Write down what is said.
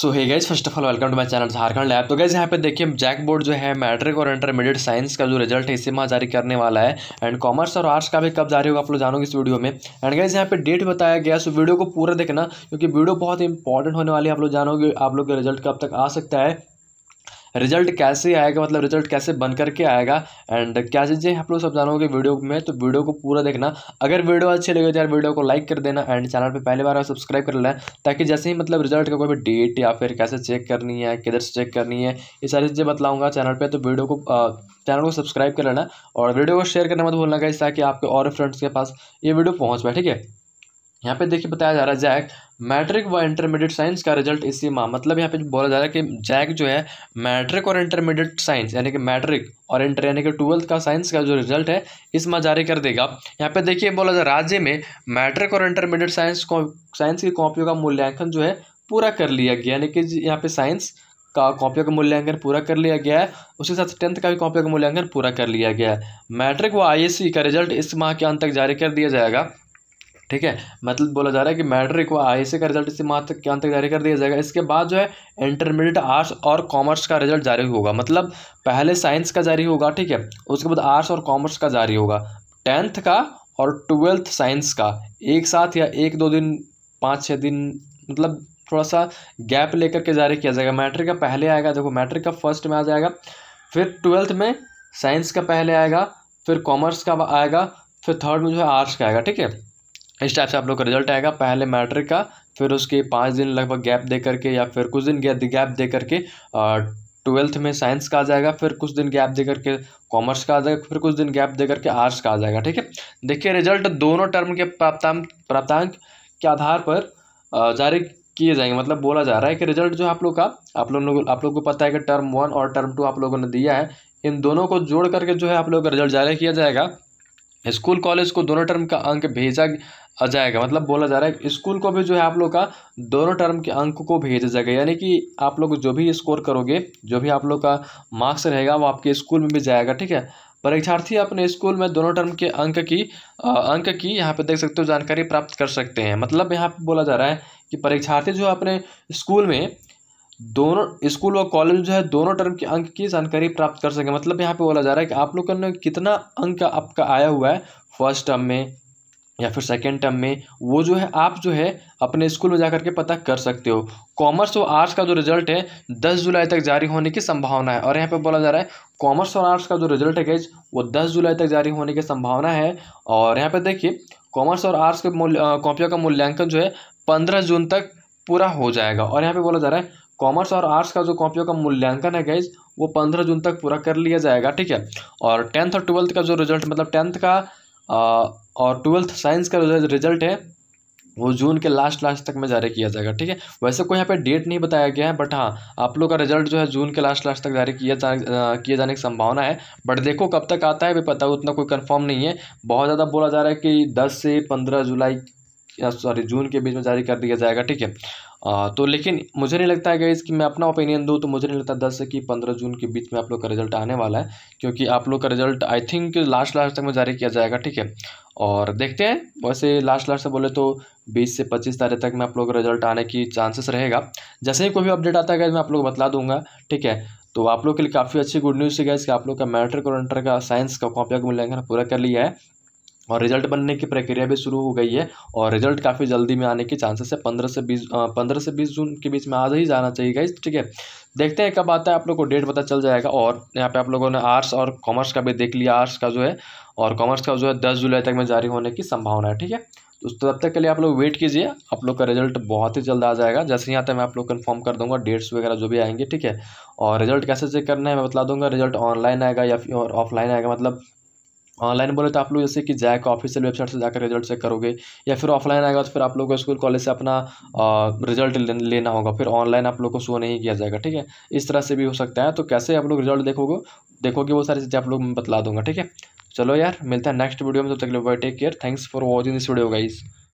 so hey guys first of all welcome to my channel Jharkhand lab तो guys यहाँ पे देखिए जैक बोर्ड जो है मैट्रिक और इंटरमीडिएट साइंस का जो रिजल्ट है इसी माह जारी करने वाला है एंड कॉमर्स और आर्ट्स का भी कब जारी होगा आप लोग जानोगे इस वीडियो में एंड गैस यहाँ पे डेट बताया गया सो वीडियो को पूरा देखना क्योंकि वीडियो बहुत इंपॉर्टेंट होने वाली है आप लोग जानोगे आप लोग का रिजल्ट कब तक आ सकता है रिजल्ट कैसे आएगा मतलब रिजल्ट कैसे बन करके आएगा एंड क्या चीज़ें आप लोग सब जानोगे वीडियो में तो वीडियो को पूरा देखना अगर वीडियो अच्छे लगे तो यार वीडियो को लाइक कर देना एंड चैनल पर पहली बार सब्सक्राइब कर लेना ताकि जैसे ही मतलब रिजल्ट का कोई भी डेट या फिर कैसे चेक करनी है किधर से चेक करनी है ये सारी चीज़ें बताऊँगा चैनल पर तो वीडियो को चैनल को सब्सक्राइब कर लेना और वीडियो को शेयर करना मत भूलना गाइस ताकि आपके और फ्रेंड्स के पास ये वीडियो पहुँच पाए ठीक है यहाँ पे देखिए बताया जा रहा है जैक मैट्रिक व इंटरमीडिएट साइंस का रिजल्ट इसी माह मतलब यहाँ पे बोला जा रहा है कि जैक जो है मैट्रिक और इंटरमीडिएट साइंस यानी कि मैट्रिक और इंटर यानी कि ट्वेल्थ का साइंस का जो रिजल्ट है इस माह जारी कर देगा यहाँ पे देखिए बोला जा रहा है राज्य में मैट्रिक और इंटरमीडिएट साइंस साइंस की कॉपियों का मूल्यांकन जो है पूरा कर लिया गया यानी कि यहाँ पे साइंस का कॉपियों का मूल्यांकन पूरा कर लिया गया है उसके साथ टेंथ का भी कॉपियों का मूल्यांकन पूरा कर लिया गया है मैट्रिक व आईएससी का रिजल्ट इस माह के अंत तक जारी कर दिया जाएगा ठीक है मतलब बोला जा रहा है कि मैट्रिक व आई का रिजल्ट इसी माह तक के अंत तक जारी कर दिया जाएगा इसके बाद जो है इंटरमीडिएट आर्ट्स और कॉमर्स का रिजल्ट जारी होगा मतलब पहले साइंस का जारी होगा ठीक है उसके बाद आर्ट्स और कॉमर्स का जारी होगा टेंथ का और ट्वेल्थ साइंस का एक साथ या एक दो दिन पाँच छः दिन मतलब थोड़ा सा गैप लेकर के जारी किया जाएगा मैट्रिक का पहले आएगा देखो मैट्रिक का फर्स्ट में आ जाएगा फिर ट्वेल्थ में साइंस का पहले आएगा फिर कॉमर्स का आएगा फिर थर्ड में जो है आर्ट्स का आएगा ठीक है इस टाइप से आप लोग का रिजल्ट आएगा पहले मैट्रिक का फिर उसके पाँच दिन लगभग गैप दे करके या फिर कुछ दिन गैप दे करके ट्वेल्थ में साइंस का आ जाएगा फिर कुछ दिन गैप दे करके कॉमर्स का आ जाएगा फिर कुछ दिन गैप दे करके आर्ट्स का आ जाएगा ठीक है देखिए रिजल्ट दोनों टर्म के प्राप्तांक प्राप्तांक के आधार पर जारी किए जाएंगे मतलब बोला जा रहा है कि रिजल्ट जो आप लोग का आप लोग आप लोग को पता है कि टर्म वन और टर्म टू आप लोगों ने दिया है इन दोनों को जोड़ करके जो है आप लोगों का रिजल्ट जारी किया जाएगा स्कूल कॉलेज को दोनों टर्म का अंक भेजा आ जाएगा मतलब बोला जा रहा है स्कूल को भी जो है आप लोग का दोनों टर्म के अंक को भेजा जाएगा यानी कि आप लोग जो भी स्कोर करोगे जो भी आप लोग का मार्क्स रहेगा वो आपके स्कूल में भी जाएगा ठीक है परीक्षार्थी अपने स्कूल में दोनों टर्म के अंक की आ, अंक की यहाँ पे देख सकते हो जानकारी प्राप्त कर सकते हैं मतलब यहाँ पे बोला जा रहा है कि परीक्षार्थी जो अपने स्कूल में दोनों स्कूल और कॉलेज जो है दोनों टर्म के अंक की जानकारी प्राप्त कर सकें मतलब यहाँ पे बोला जा रहा है कि आप लोगों ने कितना अंक आपका आया हुआ है फर्स्ट टर्म में या फिर सेकेंड टर्म में वो जो है आप जो है अपने स्कूल में जाकर के पता कर सकते हो कॉमर्स और आर्ट्स का जो रिजल्ट है दस जुलाई तक जारी होने की संभावना है और यहाँ पे बोला जा रहा है कॉमर्स और आर्ट्स का जो रिजल्ट है गैज वो दस जुलाई तक जारी होने की संभावना है और यहाँ पे देखिए कॉमर्स और आर्ट्स के कॉपियों का मूल्यांकन जो है पंद्रह जून तक पूरा हो जाएगा और यहाँ पे बोला जा रहा है कॉमर्स और आर्ट्स का जो कॉपियों का मूल्यांकन है गैज वो पंद्रह जून तक पूरा कर लिया जाएगा ठीक है और टेंथ और ट्वेल्थ का जो रिजल्ट मतलब टेंथ का और ट्वेल्थ साइंस का रिजल्ट है वो जून के लास्ट लास्ट तक में जारी किया जाएगा ठीक है वैसे कोई यहाँ पे डेट नहीं बताया गया है बट हाँ आप लोग का रिजल्ट जो है जून के लास्ट लास्ट तक जारी किया जा किए जाने की संभावना है बट देखो कब तक आता है भी पता उतना कोई कन्फर्म नहीं है बहुत ज़्यादा बोला जा रहा है कि दस से पंद्रह जुलाई सॉरी जून के बीच में जारी कर दिया जाएगा ठीक है तो लेकिन मुझे नहीं लगता है गाइज़ कि मैं अपना ओपिनियन दूँ तो मुझे नहीं लगता दस से कि पंद्रह जून के बीच में आप लोग का रिजल्ट आने वाला है क्योंकि आप लोग का result I think last last तक में जारी किया जाएगा ठीक है और देखते हैं वैसे लास्ट लास्ट से बोले तो बीस से पच्चीस तारीख तक में आप लोग का रिजल्ट आने की चांसेस रहेगा जैसे ही कोई भी अपडेट आता है गाइज मैं आप लोग बतला दूंगा ठीक है तो आप लोग के लिए काफ़ी अच्छी गुड न्यूज़ है गैस कि आप लोग का मैट्रिक और इंटर का साइंस का कॉपी मिल मूल्यांकन पूरा कर लिया है और रिजल्ट बनने की प्रक्रिया भी शुरू हो गई है और रिजल्ट काफ़ी जल्दी में आने के चांसेस है पंद्रह से बीस पंद्रह से बीस जून के बीच में आज ही जाना चाहिए गाइज ठीक है देखते हैं कब आता है आप लोग को डेट पता चल जाएगा और यहाँ पे आप लोगों ने आर्ट्स और कॉमर्स का भी देख लिया आर्ट्स का जो है और कॉमर्स का जो है दस जुलाई तक में जारी होने की संभावना है ठीक है तो तब तक के लिए आप लोग वेट कीजिए आप लोग का रिजल्ट बहुत ही जल्द आ जाएगा जैसे ही आता है मैं आप लोग कन्फर्म कर दूंगा डेट्स वगैरह जो भी आएंगे ठीक है और रिजल्ट कैसे चेक करना है मैं बता दूंगा रिजल्ट ऑनलाइन आएगा या फिर ऑफलाइन आएगा मतलब ऑनलाइन बोले तो आप लोग जैसे कि जैक ऑफिशियल वेबसाइट से जाकर रिजल्ट चेक करोगे या फिर ऑफलाइन आएगा तो फिर आप लोगों को स्कूल कॉलेज से अपना रिजल्ट लेना होगा फिर ऑनलाइन आप लोग को शो नहीं किया जाएगा ठीक है इस तरह से भी हो सकता है तो कैसे आप लोग रिजल्ट देखोगे देखोगे वो सारी चीज़ें आप लोग बतला दूंगा ठीक है चलो यार मिलता है नेक्स्ट वीडियो में तब तो तक bye take care thanks for watching this video guys